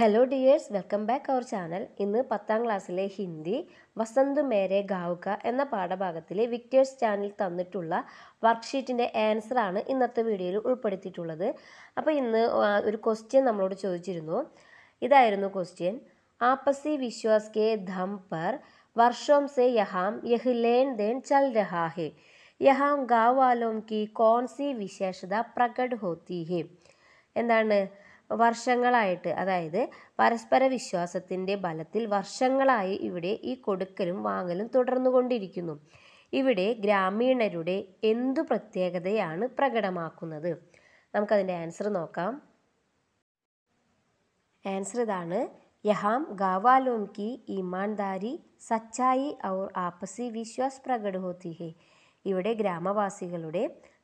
hello dears welcome back our channel ഇന്ന് പത്താം ക്ലാസ്സിലെ ഹിന്ദി വസന്ത് മേരെ ഗാവുക എന്ന പാഠഭാഗത്തിലെ വിക്ടേഴ്സ് ചാനൽ തന്നിട്ടുള്ള വർക്ക്ഷീറ്റിൻ്റെ ആൻസറാണ് ഇന്നത്തെ വീഡിയോയിൽ ഉൾപ്പെടുത്തിയിട്ടുള്ളത് അപ്പോൾ ഇന്ന് ഒരു ക്വസ്റ്റ്യൻ നമ്മളോട് ചോദിച്ചിരുന്നു ഇതായിരുന്നു ക്വസ്റ്റ്യൻ ആപ്പസി വിശ്വാസ് കെ ധം പർ വർഷോം സെ യഹാം യഹ് ലേൻ ദേൻ ചൽ രഹാ ഹെ യഹാം ഗാവ് വാലോം കി കോൺസി വിശേഷത പ്രകട് ഹോത്തി ഹെ എന്താണ് വർഷങ്ങളായിട്ട് അതായത് പരസ്പര വിശ്വാസത്തിൻ്റെ ബലത്തിൽ വർഷങ്ങളായി ഇവിടെ ഈ കൊടുക്കലും വാങ്ങലും തുടർന്നുകൊണ്ടിരിക്കുന്നു ഇവിടെ ഗ്രാമീണരുടെ എന്തു പ്രത്യേകതയാണ് പ്രകടമാക്കുന്നത് നമുക്കതിൻ്റെ ആൻസർ നോക്കാം ആൻസർ ഇതാണ് യഹാം ഗാവാലോം കി ഇമാൻദാരി സച്ചായി ഔർ ആപ്പസി വിശ്വാസ് പ്രകട ഹോത്തി ഇവിടെ ഗ്രാമവാസികളുടെ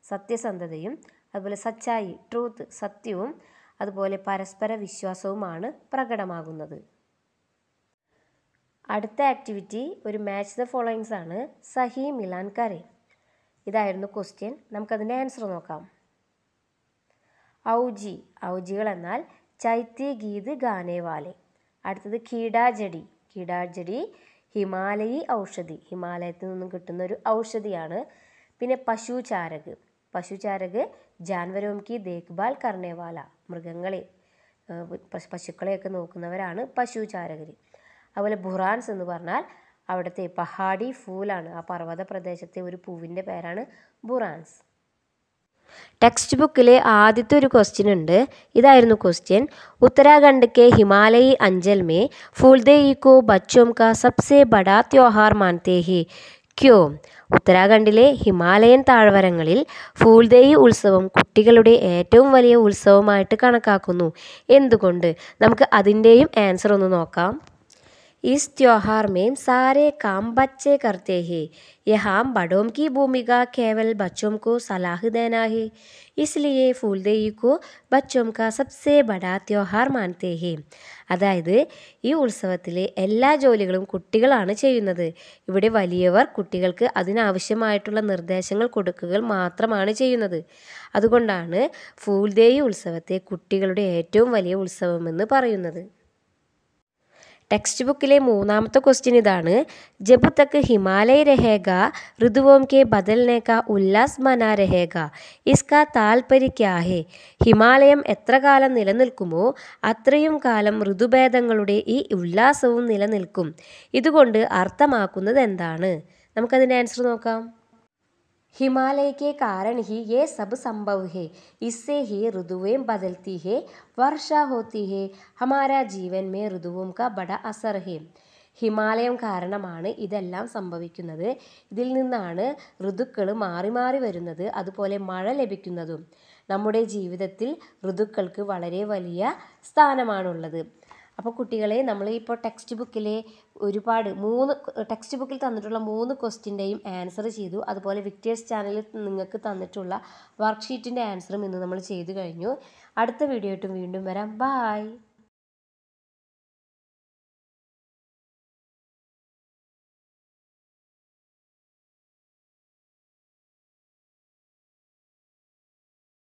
സത്യസന്ധതയും അതുപോലെ സച്ചായി ട്രൂത്ത് സത്യവും അതുപോലെ പരസ്പര വിശ്വാസവുമാണ് പ്രകടമാകുന്നത് അടുത്ത ആക്ടിവിറ്റി ഒരു മാച്ച് ദ ഫോളോയിങ്സ് ആണ് സഹി മിലാൻ കരെ ഇതായിരുന്നു ക്വസ്റ്റ്യൻ നമുക്കതിൻ്റെ ആൻസർ നോക്കാം ഔജി ഔജികൾ എന്നാൽ ചൈത്യ ഗീത് ഗാനേവാലെ അടുത്തത് കീടാജടി കീടാജടി ഹിമാലയി ഔഷധി ഹിമാലയത്തിൽ നിന്നും കിട്ടുന്ന ഒരു ഔഷധിയാണ് പിന്നെ ചാരക് പശുചാരക് ജാൻവരോം കി ദേഖ്ഭാൽ കർണേവാല മൃഗങ്ങളെ പശുക്കളെയൊക്കെ നോക്കുന്നവരാണ് പശുചാരകർ അതുപോലെ ബുറാൻസ് എന്ന് പറഞ്ഞാൽ അവിടുത്തെ പഹാഡി ഫൂലാണ് ആ പർവ്വത പ്രദേശത്തെ ഒരു പൂവിൻ്റെ പേരാണ് ബുറാൻസ് ടെക്സ്റ്റ് ബുക്കിലെ ആദ്യത്തെ ഒരു ക്വസ്റ്റ്യൻ ഉണ്ട് ഇതായിരുന്നു ക്വസ്റ്റ്യൻ ഉത്തരാഖണ്ഡ് കെ ഹിമാലയി അഞ്ചൽമേ ഫുൾദേ ഫൂൽദേയി കോ ബച്ചോം കാ സബ്സെ ബഡാ ത്യോഹാർ മാനത്തെ ഹി ക്യോ ഉത്തരാഖണ്ഡിലെ ഹിമാലയൻ താഴ്വരങ്ങളിൽ ഫൂൽദേയി ഉത്സവം കുട്ടികളുടെ ഏറ്റവും വലിയ ഉത്സവമായിട്ട് കണക്കാക്കുന്നു എന്തുകൊണ്ട് നമുക്ക് അതിൻ്റെയും ആൻസർ ഒന്ന് നോക്കാം इस त्योहार में सारे काम बच्चे करते हैं यहाँ बड़ों की भूमिका केवल बच्चों को सलाह देना है इसलिए को बच्चों का सबसे बड़ा त्यौहार मानते हैं അതായത് ഈ ഉത്സവത്തിലെ എല്ലാ ജോലികളും കുട്ടികളാണ് ചെയ്യുന്നത് ഇവിടെ വലിയവർ കുട്ടികൾക്ക് അതിനാവശ്യമായിട്ടുള്ള നിർദ്ദേശങ്ങൾ കൊടുക്കുക മാത്രമാണ് ചെയ്യുന്നത് അതുകൊണ്ടാണ് ഫൂൽദേവി ഉത്സവത്തെ കുട്ടികളുടെ ഏറ്റവും വലിയ ഉത്സവമെന്ന് പറയുന്നത് ടെക്സ്റ്റ് ബുക്കിലെ മൂന്നാമത്തെ ക്വസ്റ്റ്യൻ ഇതാണ് ജബ് തക്ക് ഹിമാലയ രഹേഗ ഋതുവോം കെ ബദൽനേക്ക ഉല്ലാസ് മന രഹേഗ ഇസ്ക താൽപര്യ ഹിമാലയം എത്ര കാലം നിലനിൽക്കുമോ അത്രയും കാലം ഋതുഭേദങ്ങളുടെ ഈ ഉല്ലാസവും നിലനിൽക്കും ഇതുകൊണ്ട് അർത്ഥമാക്കുന്നത് എന്താണ് നമുക്കതിൻ്റെ ആൻസർ നോക്കാം हिमालय के कारण ही ये सब संभव है इससे ही ऋतुएं बदलती है वर्षा होती है हमारा जीवन में ഋതുവും ക ബഡ അസർ ഹേ ഹിമാലയം കാരണമാണ് ഇതെല്ലാം സംഭവിക്കുന്നത് ഇതിൽ നിന്നാണ് ഋതുക്കൾ മാറി മാറി വരുന്നത് അതുപോലെ മഴ ലഭിക്കുന്നതും നമ്മുടെ ജീവിതത്തിൽ ഋതുക്കൾക്ക് വളരെ വലിയ സ്ഥാനമാണുള്ളത് അപ്പോൾ കുട്ടികളെ നമ്മൾ ഇപ്പോൾ ടെക്സ്റ്റ് ബുക്കിലെ ഒരുപാട് മൂന്ന് ടെക്സ്റ്റ് ബുക്കിൽ തന്നിട്ടുള്ള മൂന്ന് ക്വസ്റ്റിൻ്റെയും ആൻസർ ചെയ്തു അതുപോലെ വിക്ടേഴ്സ് ചാനലിൽ നിങ്ങൾക്ക് തന്നിട്ടുള്ള വർക്ക്ഷീറ്റിൻ്റെ ആൻസറും ഇന്ന് നമ്മൾ ചെയ്തു കഴിഞ്ഞു അടുത്ത വീഡിയോ ആയിട്ടും വീണ്ടും വരാം ബായ്